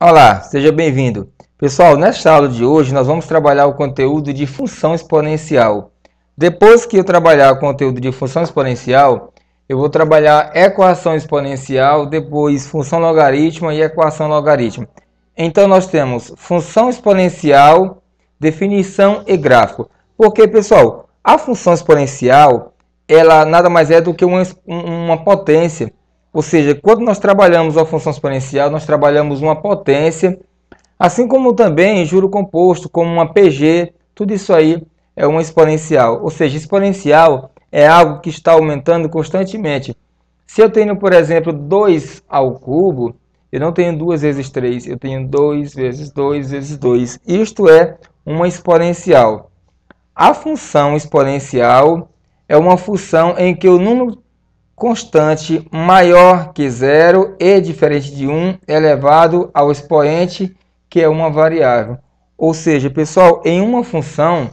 Olá, seja bem-vindo. Pessoal, nesta aula de hoje nós vamos trabalhar o conteúdo de função exponencial. Depois que eu trabalhar o conteúdo de função exponencial, eu vou trabalhar equação exponencial, depois função logaritmo e equação logaritmo. Então nós temos função exponencial, definição e gráfico. Porque, pessoal, a função exponencial, ela nada mais é do que uma, uma potência ou seja, quando nós trabalhamos a função exponencial, nós trabalhamos uma potência, assim como também juro composto, como uma PG, tudo isso aí é uma exponencial. Ou seja, exponencial é algo que está aumentando constantemente. Se eu tenho, por exemplo, 2 ao cubo, eu não tenho 2 vezes 3, eu tenho 2 vezes 2 vezes 2. Isto é uma exponencial. A função exponencial é uma função em que o número constante maior que zero e diferente de 1 elevado ao expoente, que é uma variável. Ou seja, pessoal, em uma função,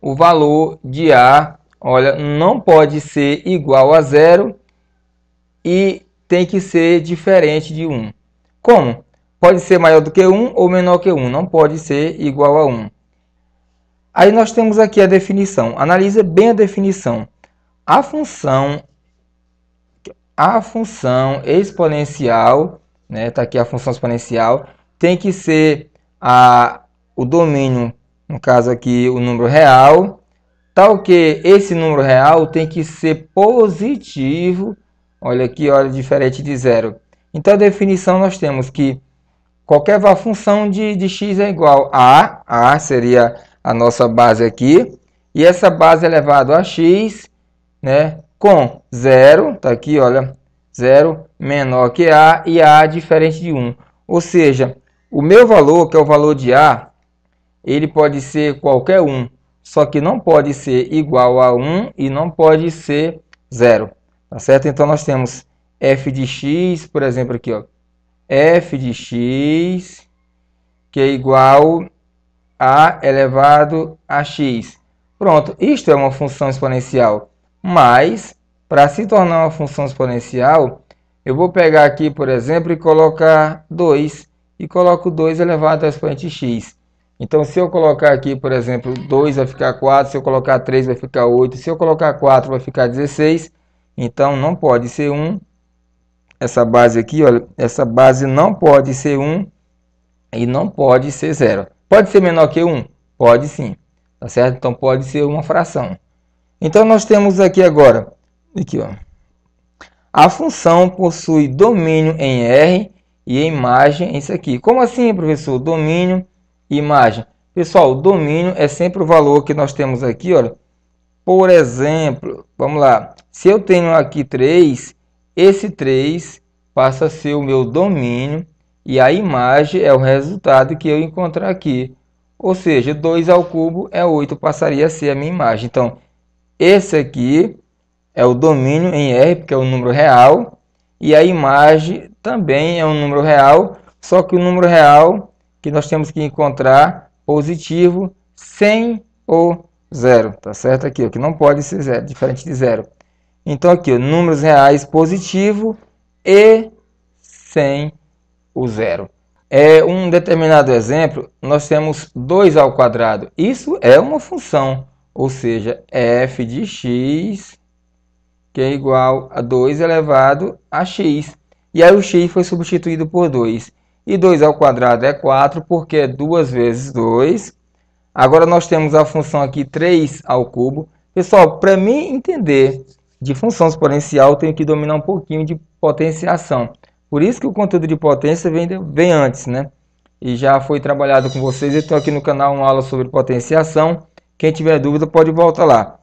o valor de A olha, não pode ser igual a zero e tem que ser diferente de 1. Como? Pode ser maior do que 1 ou menor que 1, não pode ser igual a 1. Aí nós temos aqui a definição. Analisa bem a definição. A função a função exponencial, né, tá aqui a função exponencial, tem que ser a, o domínio, no caso aqui o número real, tal que esse número real tem que ser positivo, olha aqui, olha, diferente de zero. Então, a definição nós temos que qualquer função de, de x é igual a, a seria a nossa base aqui, e essa base elevado a x, né, com zero, tá aqui, olha, zero menor que A e A diferente de 1. Ou seja, o meu valor, que é o valor de A, ele pode ser qualquer um, só que não pode ser igual a 1 e não pode ser zero, tá certo? Então, nós temos f de x, por exemplo, aqui, ó, f de x que é igual a elevado a x. Pronto, isto é uma função exponencial. Mas, para se tornar uma função exponencial, eu vou pegar aqui, por exemplo, e colocar 2. E coloco 2 elevado ao expoente x. Então, se eu colocar aqui, por exemplo, 2 vai ficar 4, se eu colocar 3 vai ficar 8, se eu colocar 4 vai ficar 16. Então, não pode ser 1. Essa base aqui, olha, essa base não pode ser 1 e não pode ser 0. Pode ser menor que 1? Pode sim. Tá certo? Então, pode ser uma fração. Então nós temos aqui agora, aqui ó, a função possui domínio em R e imagem isso aqui. Como assim, professor? Domínio e imagem. Pessoal, domínio é sempre o valor que nós temos aqui, olha. Por exemplo, vamos lá. Se eu tenho aqui 3, esse 3 passa a ser o meu domínio e a imagem é o resultado que eu encontrar aqui. Ou seja, 2 ao cubo é 8, passaria a ser a minha imagem. Então, esse aqui é o domínio em R, porque é o número real, e a imagem também é um número real, só que o número real que nós temos que encontrar positivo sem o zero, tá certo aqui, o que não pode ser zero, diferente de zero. Então aqui, ó, números reais positivo e sem o zero. É um determinado exemplo, nós temos 2 ao quadrado. Isso é uma função. Ou seja, f de x que é igual a 2 elevado a x. E aí o x foi substituído por 2. E 2 ao quadrado é 4, porque é 2 vezes 2. Agora nós temos a função aqui 3 ao cubo. Pessoal, para mim entender de função exponencial, eu tenho que dominar um pouquinho de potenciação. Por isso que o conteúdo de potência vem, vem antes, né? E já foi trabalhado com vocês. Eu estou aqui no canal uma aula sobre potenciação. Quem tiver dúvida pode voltar lá.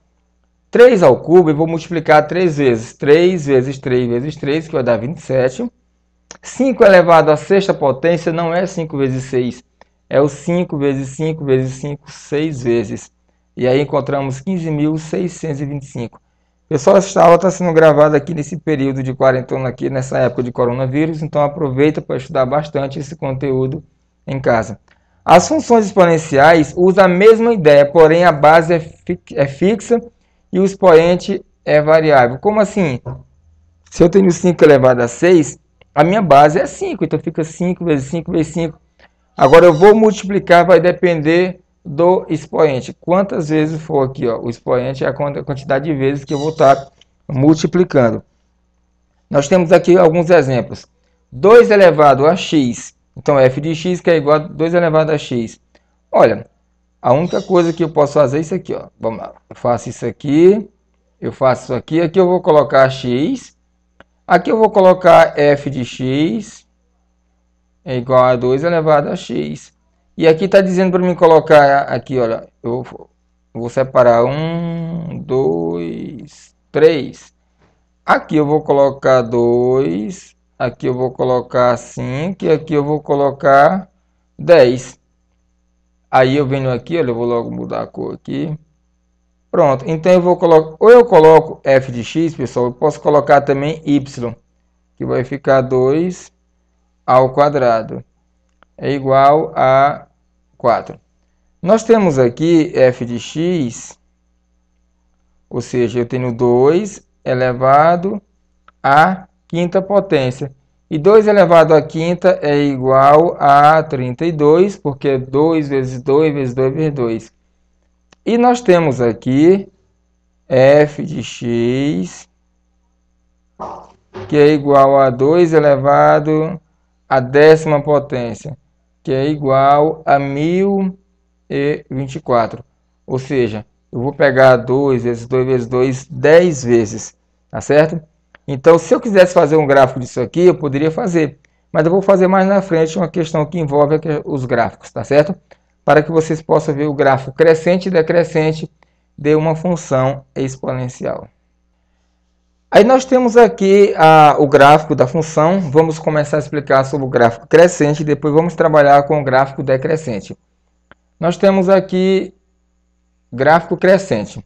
3 ao cubo, eu vou multiplicar 3 vezes. 3 vezes 3 vezes 3, que vai dar 27. 5 elevado à sexta potência não é 5 vezes 6. É o 5 vezes 5 vezes 5, 6 vezes. E aí encontramos 15.625. Pessoal, essa aula está sendo gravada aqui nesse período de quarentena, aqui nessa época de coronavírus. Então aproveita para estudar bastante esse conteúdo em casa. As funções exponenciais usam a mesma ideia, porém a base é, fi é fixa e o expoente é variável. Como assim? Se eu tenho 5 elevado a 6, a minha base é 5, então fica 5 vezes 5 vezes 5. Agora eu vou multiplicar, vai depender do expoente. Quantas vezes for aqui, ó, o expoente é a quantidade de vezes que eu vou estar multiplicando. Nós temos aqui alguns exemplos. 2 elevado a x então, f de x que é igual a 2 elevado a x. Olha, a única coisa que eu posso fazer é isso aqui. Ó. Vamos lá. Eu faço isso aqui. Eu faço isso aqui. Aqui eu vou colocar x. Aqui eu vou colocar f de x é igual a 2 elevado a x. E aqui está dizendo para mim colocar aqui, olha, eu vou separar 1, 2, 3. Aqui eu vou colocar 2 Aqui eu vou colocar 5 e aqui eu vou colocar 10. Aí eu venho aqui, olha, eu vou logo mudar a cor aqui. Pronto, então eu vou colocar, ou eu coloco f de x, pessoal, eu posso colocar também y, que vai ficar 2 ao quadrado, é igual a 4. Nós temos aqui f de x, ou seja, eu tenho 2 elevado a quinta potência. E 2 elevado à quinta é igual a 32, porque é 2 vezes 2 vezes 2 vezes 2. E nós temos aqui f de x, que é igual a 2 elevado à décima potência, que é igual a 1024. Ou seja, eu vou pegar 2 vezes 2 vezes 2 10 vezes, tá certo? Então, se eu quisesse fazer um gráfico disso aqui, eu poderia fazer. Mas eu vou fazer mais na frente uma questão que envolve os gráficos, tá certo? Para que vocês possam ver o gráfico crescente e decrescente de uma função exponencial. Aí nós temos aqui a, o gráfico da função. Vamos começar a explicar sobre o gráfico crescente, depois vamos trabalhar com o gráfico decrescente. Nós temos aqui gráfico crescente.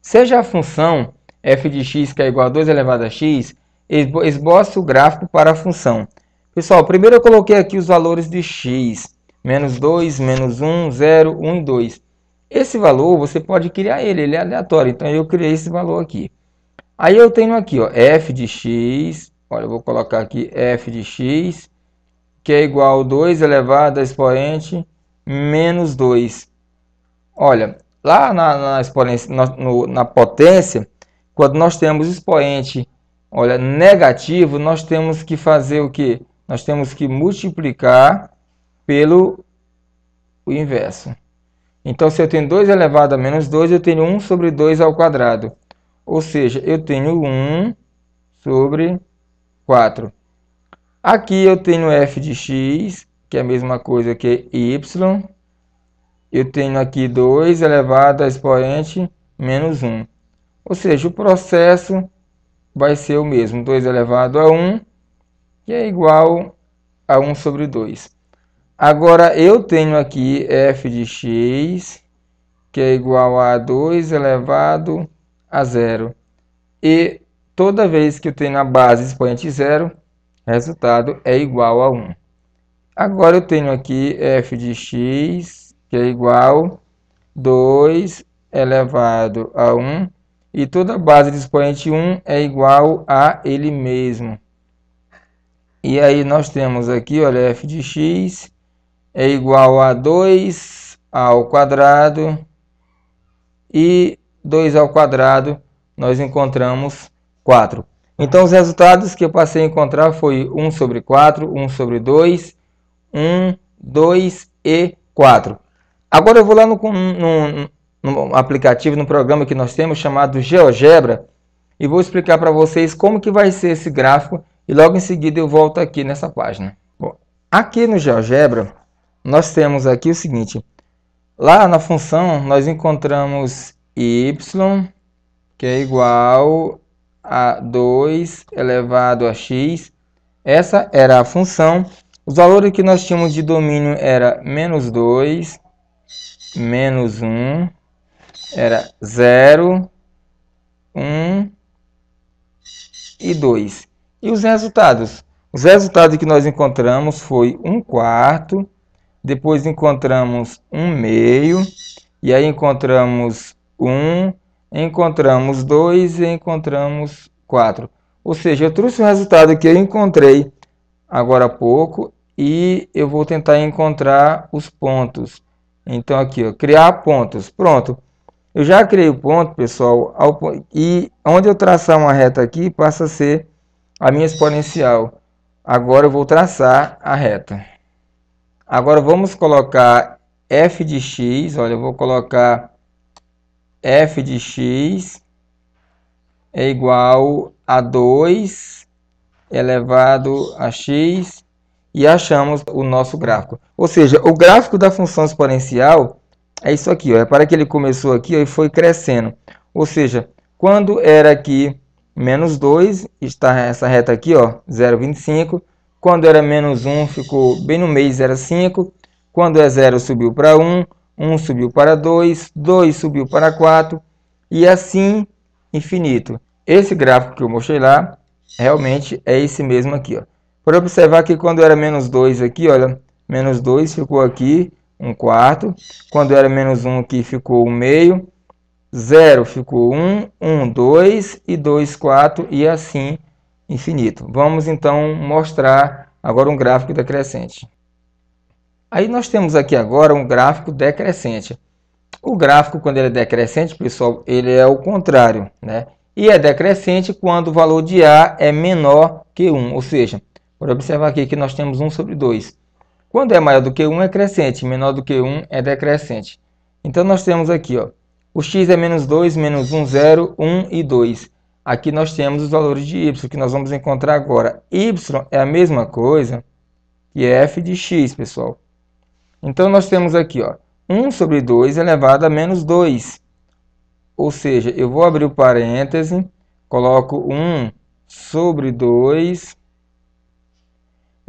Seja a função f de x que é igual a 2 elevado a x, esboça o gráfico para a função. Pessoal, primeiro eu coloquei aqui os valores de x, menos 2, menos 1, 0, 1 e 2. Esse valor você pode criar ele, ele é aleatório, então eu criei esse valor aqui. Aí eu tenho aqui, ó, f de x, olha, eu vou colocar aqui f de x, que é igual a 2 elevado a expoente menos 2. Olha, lá na, na, exponencial, na, no, na potência, quando nós temos expoente, olha, negativo, nós temos que fazer o quê? Nós temos que multiplicar pelo o inverso. Então, se eu tenho 2 elevado a menos 2, eu tenho 1 sobre 2 ao quadrado. Ou seja, eu tenho 1 sobre 4. Aqui eu tenho f de x, que é a mesma coisa que y. Eu tenho aqui 2 elevado a expoente menos 1. Ou seja, o processo vai ser o mesmo. 2 elevado a 1, que é igual a 1 sobre 2. Agora, eu tenho aqui f de x, que é igual a 2 elevado a 0. E toda vez que eu tenho na base expoente 0, resultado é igual a 1. Agora eu tenho aqui f de x, que é igual a 2 elevado a 1 e toda base de expoente 1 é igual a ele mesmo. E aí nós temos aqui, olha, f de x é igual a 2 ao quadrado e 2 ao quadrado nós encontramos 4. Então os resultados que eu passei a encontrar foi 1 sobre 4, 1 sobre 2, 1, 2 e 4. Agora eu vou lá no, no, num aplicativo, num programa que nós temos chamado GeoGebra e vou explicar para vocês como que vai ser esse gráfico e logo em seguida eu volto aqui nessa página. Bom, aqui no GeoGebra nós temos aqui o seguinte, lá na função nós encontramos y que é igual a 2 elevado a x, essa era a função, os valores que nós tínhamos de domínio era menos 2, menos 1, era 0, 1 e 2. E os resultados? Os resultados que nós encontramos foi 1 um quarto, depois encontramos 1 um meio, e aí encontramos 1, encontramos 2 e encontramos 4. Ou seja, eu trouxe o resultado que eu encontrei agora há pouco e eu vou tentar encontrar os pontos. Então aqui, ó, criar pontos. Pronto. Eu já criei o ponto, pessoal, ao, e onde eu traçar uma reta aqui, passa a ser a minha exponencial. Agora eu vou traçar a reta. Agora vamos colocar f de x, olha, eu vou colocar f de x é igual a 2 elevado a x e achamos o nosso gráfico. Ou seja, o gráfico da função exponencial é isso aqui, ó. Repara é que ele começou aqui ó, e foi crescendo. Ou seja, quando era aqui menos 2, está essa reta aqui, 0,25. Quando era menos 1, ficou bem no meio, 0,5. Quando é 0, subiu para 1. 1 subiu para 2. 2 subiu para 4. E assim, infinito. Esse gráfico que eu mostrei lá, realmente é esse mesmo aqui, ó. Para observar que quando era menos 2 aqui, olha, menos 2 ficou aqui 1 quarto. Quando era menos 1 aqui ficou o meio. 0 ficou 1, 1, 2 e 2, 4 e assim infinito. Vamos então mostrar agora um gráfico decrescente. Aí nós temos aqui agora um gráfico decrescente. O gráfico, quando ele é decrescente, pessoal, ele é o contrário, né? E é decrescente quando o valor de A é menor que 1, ou seja, por observar aqui que nós temos 1 sobre 2. Quando é maior do que 1 é crescente, menor do que 1 é decrescente. Então nós temos aqui, ó, o x é menos 2, menos 1, 0, 1 e 2. Aqui nós temos os valores de y, que nós vamos encontrar agora. y é a mesma coisa que f de x, pessoal. Então nós temos aqui, ó, 1 sobre 2 elevado a menos 2. Ou seja, eu vou abrir o parêntese, coloco 1 sobre 2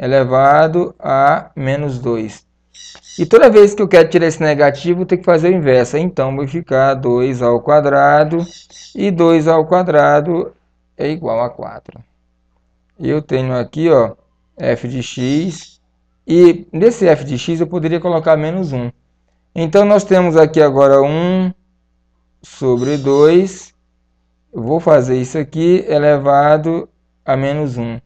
elevado a menos 2. E toda vez que eu quero tirar esse negativo, eu tenho que fazer o inverso. É então, vai ficar 2 ao quadrado e 2 ao quadrado é igual a 4. Eu tenho aqui, ó, f de x. E nesse f de x eu poderia colocar menos 1. Então, nós temos aqui agora 1 sobre 2. Eu vou fazer isso aqui elevado a menos 1.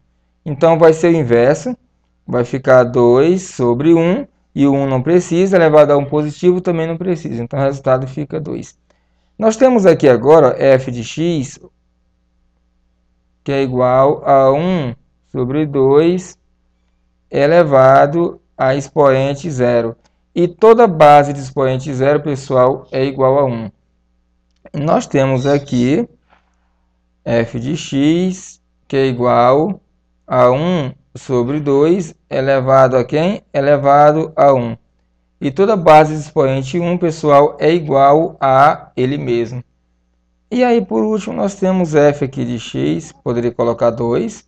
Então, vai ser o inverso vai ficar 2 sobre 1, e o 1 não precisa, elevado a 1 positivo também não precisa, então o resultado fica 2. Nós temos aqui agora f de x, que é igual a 1 sobre 2 elevado a expoente 0. E toda base de expoente 0, pessoal, é igual a 1. Nós temos aqui f de x, que é igual a 1 sobre 2 elevado é a quem? Elevado é a 1. E toda base de expoente 1, pessoal, é igual a ele mesmo. E aí, por último, nós temos f aqui de x, poderia colocar 2.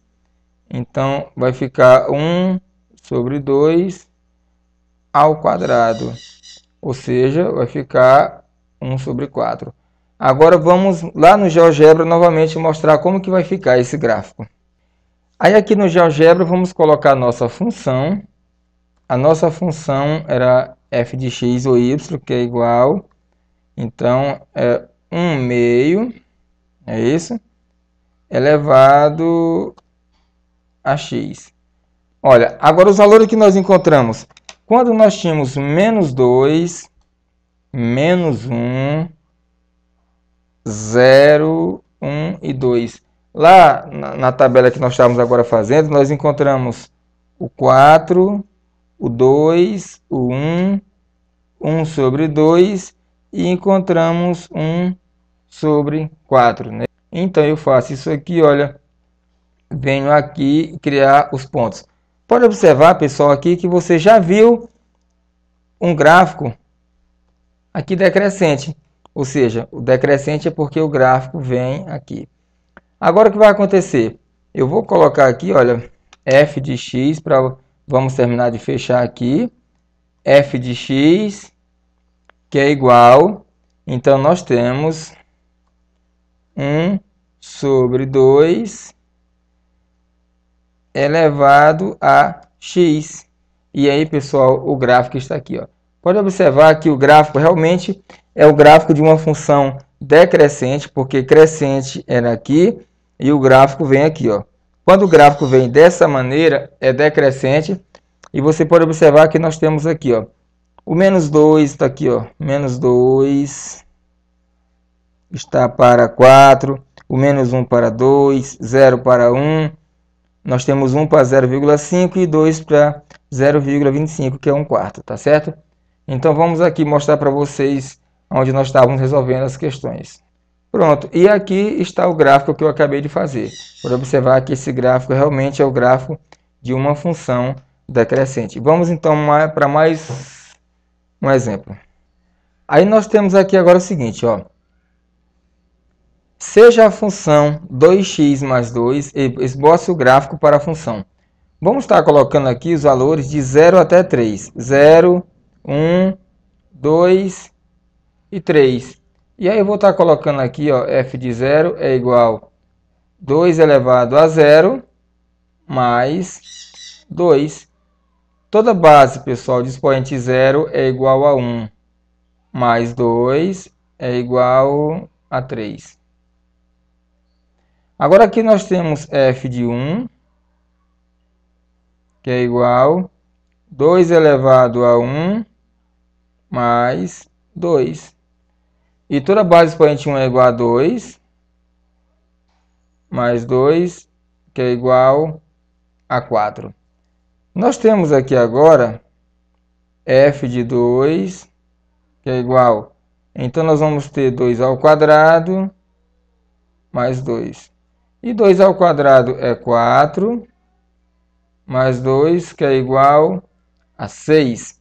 Então, vai ficar 1 sobre 2 ao quadrado. Ou seja, vai ficar 1 sobre 4. Agora, vamos lá no GeoGebra novamente mostrar como que vai ficar esse gráfico. Aí aqui no GeoGebra vamos colocar a nossa função. A nossa função era f de x ou y, que é igual. Então, é 1 meio, é isso, elevado a x. Olha, agora os valores que nós encontramos. Quando nós tínhamos menos 2, menos 1, 0, 1 e 2. Lá na, na tabela que nós estávamos agora fazendo, nós encontramos o 4, o 2, o 1, 1 sobre 2 e encontramos 1 sobre 4. Né? Então, eu faço isso aqui, olha, venho aqui criar os pontos. Pode observar, pessoal, aqui que você já viu um gráfico aqui decrescente. Ou seja, o decrescente é porque o gráfico vem aqui. Agora o que vai acontecer? Eu vou colocar aqui, olha, f de x, para vamos terminar de fechar aqui, f de x, que é igual, então nós temos 1 sobre 2 elevado a x. E aí, pessoal, o gráfico está aqui, ó. Pode observar que o gráfico realmente é o gráfico de uma função decrescente, porque crescente era é aqui e o gráfico vem aqui. Ó. Quando o gráfico vem dessa maneira, é decrescente. E você pode observar que nós temos aqui, ó, o menos 2 está aqui, ó, menos 2 está para 4, o menos 1 para 2, 0 para 1, nós temos 1 para 0,5 e 2 para 0,25, que é 1 quarto, tá certo? Então vamos aqui mostrar para vocês onde nós estávamos resolvendo as questões. Pronto, e aqui está o gráfico que eu acabei de fazer. Por observar que esse gráfico realmente é o gráfico de uma função decrescente. Vamos então para mais um exemplo. Aí nós temos aqui agora o seguinte, ó. Seja a função 2x mais 2, esboce o gráfico para a função. Vamos estar colocando aqui os valores de 0 até 3. 0, 1, 2, e 3. E aí eu vou estar tá colocando aqui, ó, f de 0 é igual 2 elevado a 0 mais 2. Toda base, pessoal, de expoente 0 é igual a 1, mais 2 é igual a 3. Agora aqui nós temos f de 1, que é igual 2 elevado a 1 mais 2. E toda base expoente 1 é igual a 2. Mais 2, que é igual a 4. Nós temos aqui agora f de 2, que é igual. Então, nós vamos ter 2 ao quadrado mais 2. E 2 ao quadrado é 4, mais 2, que é igual a 6.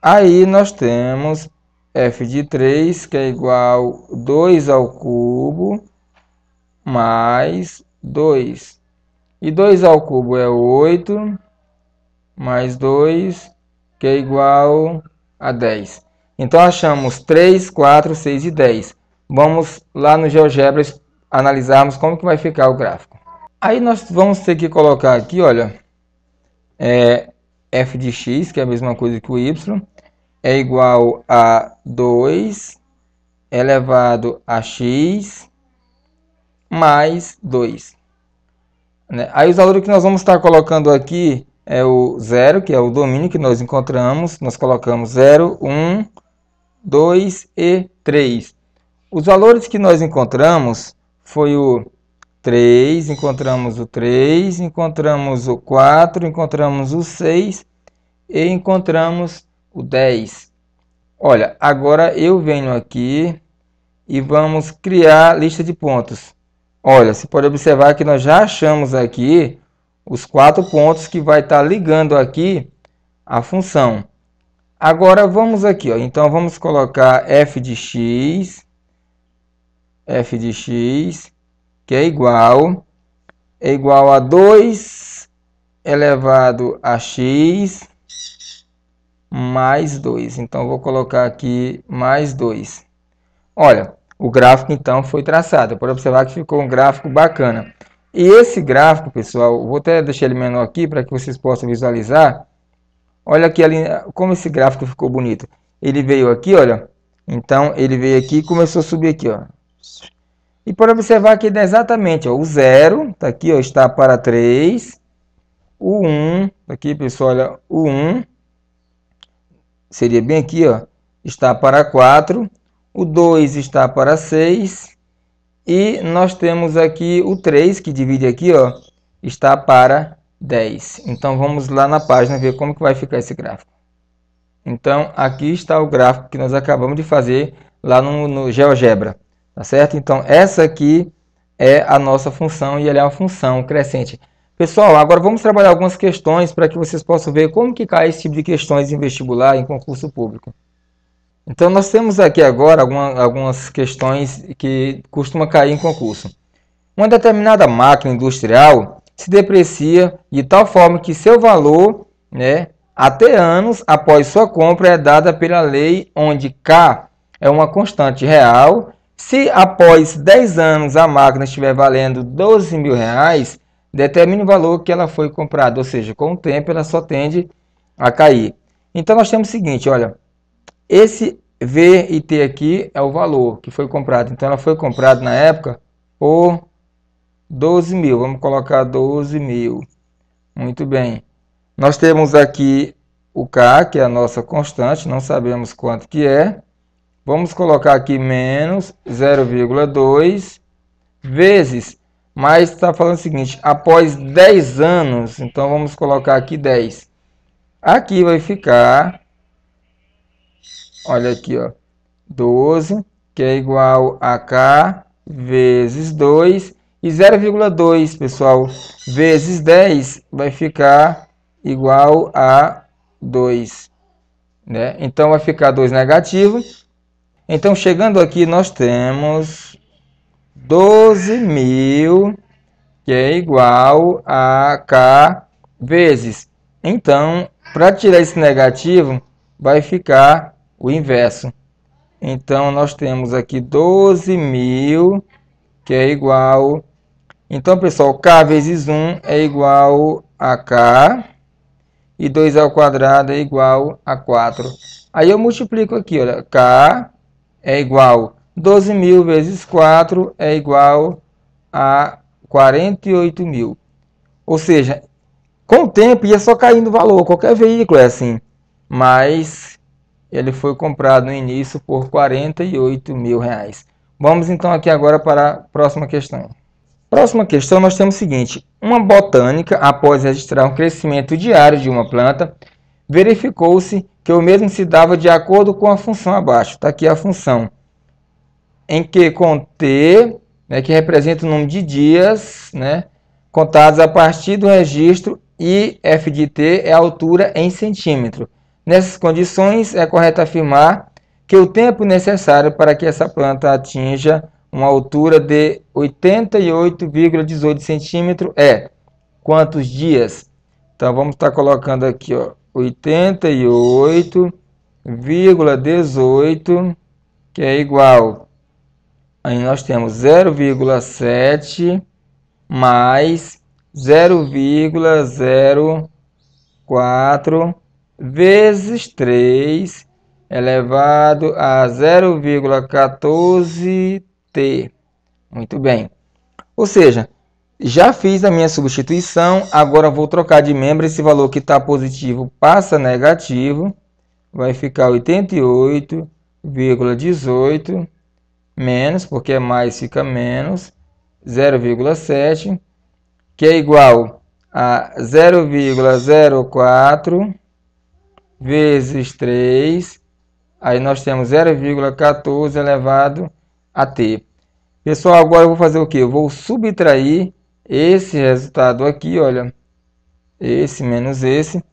Aí, nós temos f de 3, que é igual 2 ao cubo mais 2. E 2 ao cubo é 8, mais 2, que é igual a 10. Então, achamos 3, 4, 6 e 10. Vamos lá no GeoGebra analisarmos como que vai ficar o gráfico. Aí, nós vamos ter que colocar aqui, olha, é, f de x, que é a mesma coisa que o y, é igual a 2 elevado a x mais 2. Né? Aí os valores que nós vamos estar colocando aqui é o zero, que é o domínio que nós encontramos. Nós colocamos 0, 1, 2 e 3. Os valores que nós encontramos foi o 3, encontramos o 3, encontramos o 4, encontramos o 6 e encontramos o 10. Olha, agora eu venho aqui e vamos criar lista de pontos. Olha, você pode observar que nós já achamos aqui os quatro pontos que vai estar tá ligando aqui a função. Agora vamos aqui, ó. então vamos colocar f de x, f de x, que é igual, é igual a 2 elevado a x mais 2. Então, vou colocar aqui mais 2. Olha, o gráfico, então, foi traçado. Pode observar que ficou um gráfico bacana. E esse gráfico, pessoal, vou até deixar ele menor aqui para que vocês possam visualizar. Olha aqui ali, como esse gráfico ficou bonito. Ele veio aqui, olha. Então, ele veio aqui e começou a subir aqui, ó. E pode observar que ele é exatamente, ó, o 0, tá aqui, ó, está para 3. O 1, um, aqui, pessoal, olha, o 1. Um, seria bem aqui, ó, está para 4, o 2 está para 6 e nós temos aqui o 3 que divide aqui, ó, está para 10. Então vamos lá na página ver como que vai ficar esse gráfico. Então aqui está o gráfico que nós acabamos de fazer lá no, no GeoGebra, tá certo? Então essa aqui é a nossa função e ela é uma função crescente. Pessoal, agora vamos trabalhar algumas questões para que vocês possam ver como que cai esse tipo de questões em vestibular, em concurso público. Então, nós temos aqui agora alguma, algumas questões que costumam cair em concurso. Uma determinada máquina industrial se deprecia de tal forma que seu valor, né, até anos após sua compra, é dada pela lei onde K é uma constante real. Se após 10 anos a máquina estiver valendo 12 mil reais, determine o valor que ela foi comprada, ou seja, com o tempo ela só tende a cair. Então nós temos o seguinte, olha, esse V e T aqui é o valor que foi comprado. Então ela foi comprada na época por 12 mil, vamos colocar 12 mil. Muito bem. Nós temos aqui o K, que é a nossa constante, não sabemos quanto que é. Vamos colocar aqui menos 0,2 vezes mas está falando o seguinte, após 10 anos, então vamos colocar aqui 10. Aqui vai ficar, olha aqui, ó, 12, que é igual a K vezes 2. E 0,2, pessoal, vezes 10 vai ficar igual a 2. Né? Então, vai ficar 2 negativo. Então, chegando aqui, nós temos 12 mil, que é igual a K vezes. Então, para tirar esse negativo, vai ficar o inverso. Então, nós temos aqui 12 mil, que é igual... Então, pessoal, K vezes 1 é igual a K, e 2 ao quadrado é igual a 4. Aí eu multiplico aqui, olha, K é igual a... 12.000 mil vezes 4 é igual a 48.000. mil. Ou seja, com o tempo ia só caindo o valor, qualquer veículo é assim. Mas ele foi comprado no início por 48 mil reais. Vamos então aqui agora para a próxima questão. Próxima questão nós temos o seguinte. Uma botânica, após registrar um crescimento diário de uma planta, verificou-se que o mesmo se dava de acordo com a função abaixo. Está aqui a função em que com T, né, que representa o número de dias, né, contados a partir do registro e F de T é a altura em centímetro. Nessas condições, é correto afirmar que o tempo necessário para que essa planta atinja uma altura de 88,18 centímetro é quantos dias? Então, vamos estar tá colocando aqui, ó, 88,18, que é igual Aí nós temos 0,7 mais 0,04 vezes 3 elevado a 0,14t. Muito bem. Ou seja, já fiz a minha substituição, agora vou trocar de membro. Esse valor que está positivo passa negativo. Vai ficar 88,18 menos, porque é mais fica menos, 0,7, que é igual a 0,04 vezes 3, aí nós temos 0,14 elevado a t. Pessoal, agora eu vou fazer o que? Eu vou subtrair esse resultado aqui, olha, esse menos esse,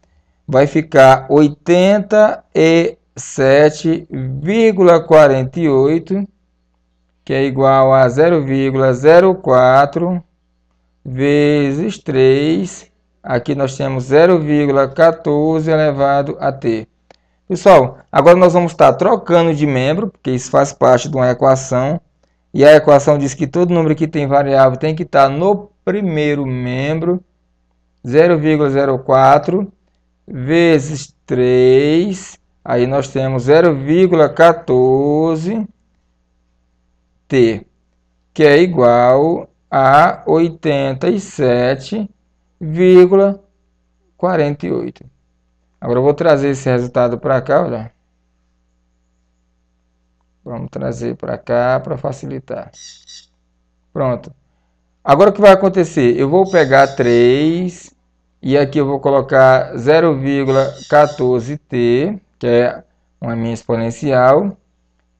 vai ficar 87,48 que é igual a 0,04 vezes 3. Aqui nós temos 0,14 elevado a t. Pessoal, agora nós vamos estar trocando de membro, porque isso faz parte de uma equação. E a equação diz que todo número que tem variável tem que estar no primeiro membro. 0,04 vezes 3. Aí nós temos 0,14 t, que é igual a 87,48. Agora eu vou trazer esse resultado para cá, olha. Vamos trazer para cá para facilitar. Pronto. Agora o que vai acontecer? Eu vou pegar 3 e aqui eu vou colocar 0,14t, que é uma minha exponencial.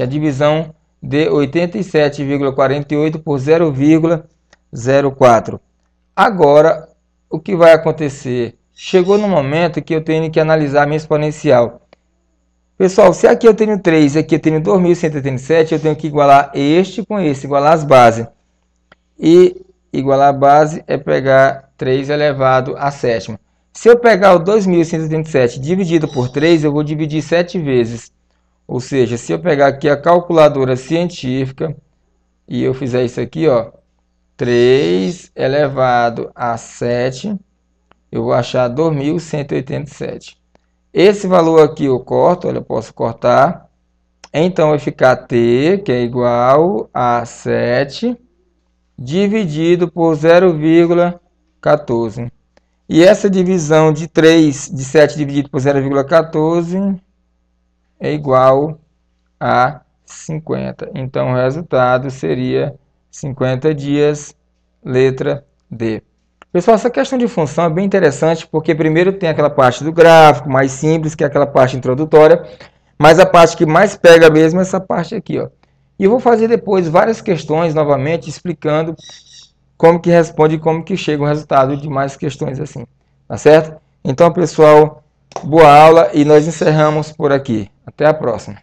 A divisão de 87,48 por 0,04. Agora, o que vai acontecer? Chegou no momento que eu tenho que analisar a minha exponencial. Pessoal, se aqui eu tenho 3 e aqui eu tenho 2.187, eu tenho que igualar este com esse, igualar as bases. E igualar a base é pegar 3 elevado a sétima. Se eu pegar o 2.187 dividido por 3, eu vou dividir 7 vezes. Ou seja, se eu pegar aqui a calculadora científica e eu fizer isso aqui, ó, 3 elevado a 7, eu vou achar 2.187. Esse valor aqui eu corto, olha, eu posso cortar. Então, vai ficar T, que é igual a 7, dividido por 0,14. E essa divisão de 3, de 7 dividido por 0,14 é igual a 50. Então, o resultado seria 50 dias, letra D. Pessoal, essa questão de função é bem interessante, porque primeiro tem aquela parte do gráfico, mais simples, que é aquela parte introdutória, mas a parte que mais pega mesmo é essa parte aqui. Ó. E eu vou fazer depois várias questões novamente, explicando como que responde e como que chega o resultado de mais questões assim. Tá certo? Então, pessoal, Boa aula e nós encerramos por aqui. Até a próxima.